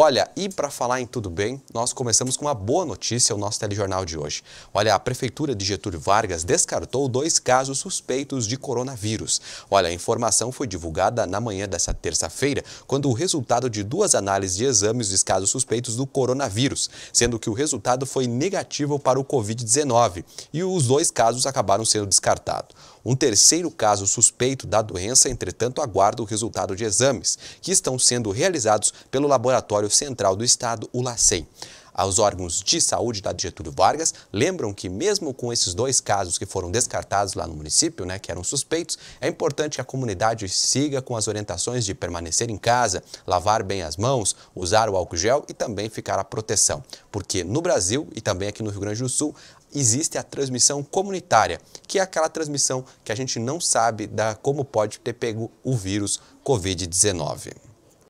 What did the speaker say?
Olha, e para falar em tudo bem, nós começamos com uma boa notícia o nosso telejornal de hoje. Olha, a Prefeitura de Getúlio Vargas descartou dois casos suspeitos de coronavírus. Olha, a informação foi divulgada na manhã dessa terça-feira, quando o resultado de duas análises de exames dos casos suspeitos do coronavírus, sendo que o resultado foi negativo para o Covid-19 e os dois casos acabaram sendo descartados. Um terceiro caso suspeito da doença, entretanto, aguarda o resultado de exames, que estão sendo realizados pelo Laboratório Central do Estado, o LACEN. Os órgãos de saúde da Getúlio Vargas lembram que mesmo com esses dois casos que foram descartados lá no município, né, que eram suspeitos, é importante que a comunidade siga com as orientações de permanecer em casa, lavar bem as mãos, usar o álcool gel e também ficar à proteção. Porque no Brasil e também aqui no Rio Grande do Sul, existe a transmissão comunitária, que é aquela transmissão que a gente não sabe da como pode ter pego o vírus COVID-19.